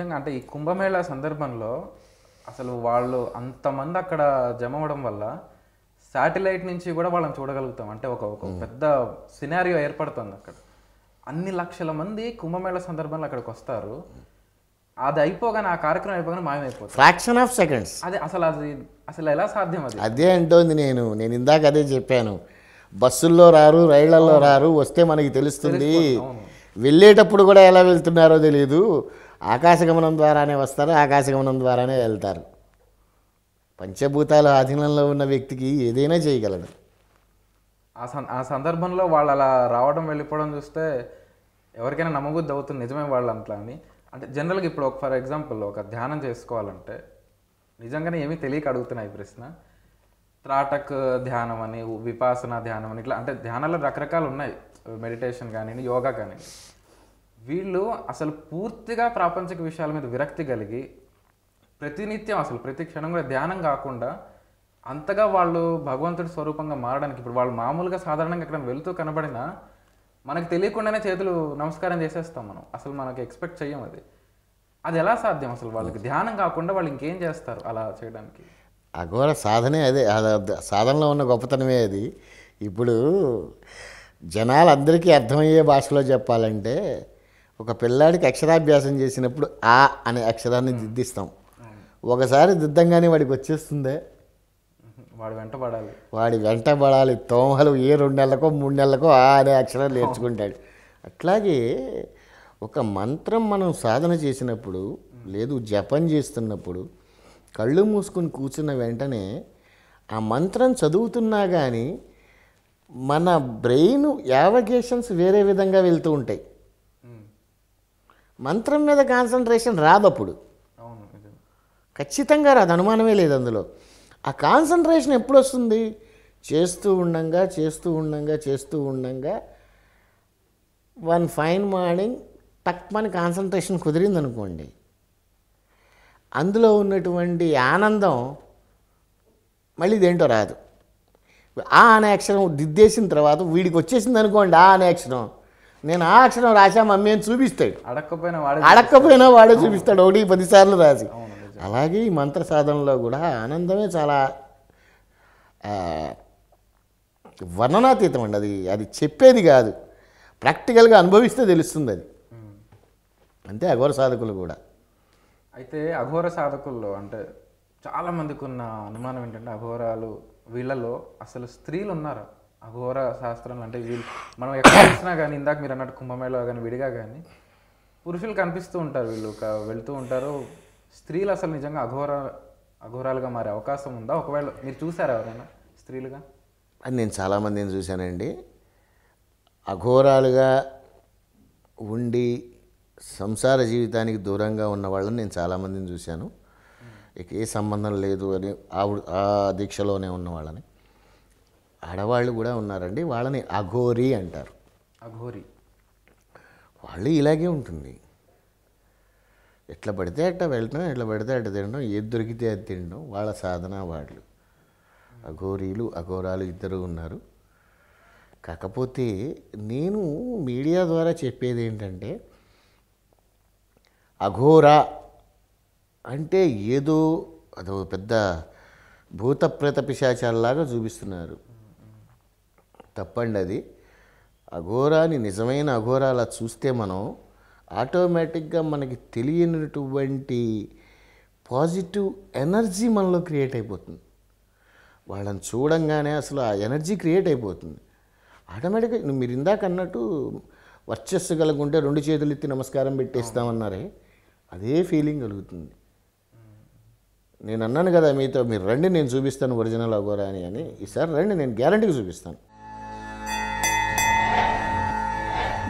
నిజంగా అంటే ఈ కుంభమేళ సందర్భంలో అసలు వాళ్ళు అంతమంది అక్కడ జమ అవడం వల్ల శాటిలైట్ నుంచి కూడా వాళ్ళని చూడగలుగుతాం అంటే ఒక ఒక పెద్ద సినారియో ఏర్పడుతుంది అక్కడ అన్ని లక్షల మంది కుంభమేళ సందర్భంలో అక్కడికి వస్తారు అది అయిపోగానే ఆ కార్యక్రమం అయిపోగానే మాయమైపోతుంది ఫ్రాక్షన్ ఆఫ్ సెకండ్స్ అదే అసలు అది అసలు ఎలా సాధ్యం అది అదే అంటోంది నేను నేను ఇందాక అదే చెప్పాను బస్సుల్లో రారు రైళ్లలో రారు వస్తే మనకి తెలుస్తుంది వెళ్ళేటప్పుడు కూడా ఎలా వెళ్తున్నారో తెలియదు ఆకాశగమనం ద్వారానే వస్తారు ఆకాశగమనం ద్వారానే వెళ్తారు పంచభూతాల ఆధీనంలో ఉన్న వ్యక్తికి ఏదైనా చేయగలదు ఆ ఆ సందర్భంలో వాళ్ళు అలా రావడం వెళ్ళిపోవడం చూస్తే ఎవరికైనా నమ్మబుద్ధి అవుతుంది నిజమే వాళ్ళు అంట్లా అని అంటే జనరల్గా ఇప్పుడు ఒక ఫర్ ఎగ్జాంపుల్ ఒక ధ్యానం చేసుకోవాలంటే నిజంగానే ఏమీ తెలియక అడుగుతున్నాయి ప్రశ్న త్రాటక్ ధ్యానం అని విపాసన ధ్యానం అని ఇట్లా అంటే ధ్యానాలు రకరకాలు ఉన్నాయి మెడిటేషన్ కానీ యోగా కానీ వీళ్ళు అసలు పూర్తిగా ప్రాపంచిక విషయాల మీద విరక్తి కలిగి ప్రతినిత్యం అసలు ప్రతి క్షణం కూడా ధ్యానం కాకుండా అంతగా వాళ్ళు భగవంతుడి స్వరూపంగా మారడానికి ఇప్పుడు వాళ్ళు మామూలుగా సాధారణంగా ఎక్కడ వెళుతూ కనబడినా మనకు తెలియకుండానే చేతులు నమస్కారం చేసేస్తాం మనం అసలు మనకు ఎక్స్పెక్ట్ చెయ్యం అది అది ఎలా సాధ్యం అసలు వాళ్ళకి ధ్యానం కాకుండా వాళ్ళు ఇంకేం చేస్తారు అలా చేయడానికి అఘోర సాధనే అదే సాధనలో ఉన్న గొప్పతనమే అది ఇప్పుడు జనాలందరికీ అర్థమయ్యే భాషలో చెప్పాలంటే ఒక పిల్లాడికి అక్షరాభ్యాసం చేసినప్పుడు ఆ అనే అక్షరాన్ని hmm. దిద్దిస్తాం hmm. ఒకసారి దిద్దంగానే వాడికి వచ్చేస్తుందే hmm. వాడు వెంటబడాలి వాడి వెంటబడాలి తోమలు ఏ రెండు నెలలకో మూడు నెలలకో ఆ అనే అక్షరాలు నేర్చుకుంటాడు అట్లాగే ఒక మంత్రం మనం సాధన చేసినప్పుడు లేదు జపం చేస్తున్నప్పుడు కళ్ళు మూసుకుని కూర్చున్న వెంటనే ఆ మంత్రం చదువుతున్నా కానీ మన బ్రెయిన్ యావగేషన్స్ వేరే విధంగా వెళ్తూ ఉంటాయి మంత్రం మీద కాన్సన్ట్రేషన్ రాదు అప్పుడు ఖచ్చితంగా రాదు అనుమానమే లేదు అందులో ఆ కాన్సన్ట్రేషన్ ఎప్పుడు వస్తుంది చేస్తూ ఉండంగా చేస్తూ ఉండంగా చేస్తూ ఉండంగా వన్ ఫైన్ మార్నింగ్ తక్కువని కాన్సన్ట్రేషన్ కుదిరింది అనుకోండి అందులో ఉన్నటువంటి ఆనందం మళ్ళీ దేంటో రాదు ఆ అనే అక్షరం దిద్దేసిన తర్వాత వీడికి వచ్చేసింది అనుకోండి ఆ అనే అక్షరం నేను ఆ అక్షరం రాశా మమ్మీ అని చూపిస్తాడు అడక్కపోయినా వాడు వాడే చూపిస్తాడు ఒకటి పదిసార్లు రాసి అలాగే ఈ మంత్ర సాధనలో కూడా ఆనందమే చాలా వర్ణనాతీతం అండి అది అది చెప్పేది కాదు ప్రాక్టికల్గా అనుభవిస్తే తెలుస్తుంది అది అంతే అఘోర సాధకులు కూడా అయితే అఘోర సాధకుల్లో అంటే చాలామందికి ఉన్న అనుమానం ఏంటంటే అఘోరాలు వీళ్ళలో అసలు స్త్రీలు ఉన్నారా అఘోర శాస్త్రంలో అంటే వీళ్ళు మనం ఎక్కడ చూసినా కానీ ఇందాక మీరు అన్నట్టు కుంభమేళలో కానీ విడిగా కానీ పురుషులు కనిపిస్తూ ఉంటారు వీళ్ళు వెళ్తూ ఉంటారు స్త్రీలు అసలు నిజంగా అఘోర అఘోరాలుగా మారే అవకాశం ఉందా ఒకవేళ మీరు చూసారా ఎవరైనా స్త్రీలుగా అని నేను చాలామందిని చూశానండి అఘోరాలుగా ఉండి సంసార జీవితానికి దూరంగా ఉన్న వాళ్ళని నేను చాలామందిని చూశాను ఇక ఏ సంబంధం లేదు అని ఆ దీక్షలోనే ఉన్నవాళ్ళని ఆడవాళ్ళు కూడా ఉన్నారండి వాళ్ళని అఘోరి అంటారు అఘోరి వాళ్ళు ఇలాగే ఉంటుంది ఎట్లా పడితే అట్ట వెళ్ళటం ఎట్లా పడితే అట్ట తినడం ఏది దొరికితే అది తినడం వాళ్ళ సాధన వాళ్ళు అఘోరీలు అఘోరాలు ఇద్దరు ఉన్నారు కాకపోతే నేను మీడియా ద్వారా చెప్పేది ఏంటంటే అఘోరా అంటే ఏదో అదో పెద్ద భూత ప్రేత పిశాచాలలాగా చూపిస్తున్నారు తప్పండి అది అఘోరాని నిజమైన అఘోరా చూస్తే మనం ఆటోమేటిక్గా మనకి తెలియనటువంటి పాజిటివ్ ఎనర్జీ మనలో క్రియేట్ అయిపోతుంది వాళ్ళని చూడంగానే అసలు ఆ ఎనర్జీ క్రియేట్ అయిపోతుంది ఆటోమేటిక్గా మీరు ఇందాక అన్నట్టు వర్చస్సు కలుగుంటే రెండు చేతులు ఎత్తి నమస్కారం పెట్టేస్తామన్నారే అదే ఫీలింగ్ కలుగుతుంది నేను అన్నాను కదా మీతో మీరు రండి నేను చూపిస్తాను ఒరిజినల్ అగోరా అని అని ఈసారి రండి నేను గ్యారంటీగా చూపిస్తాను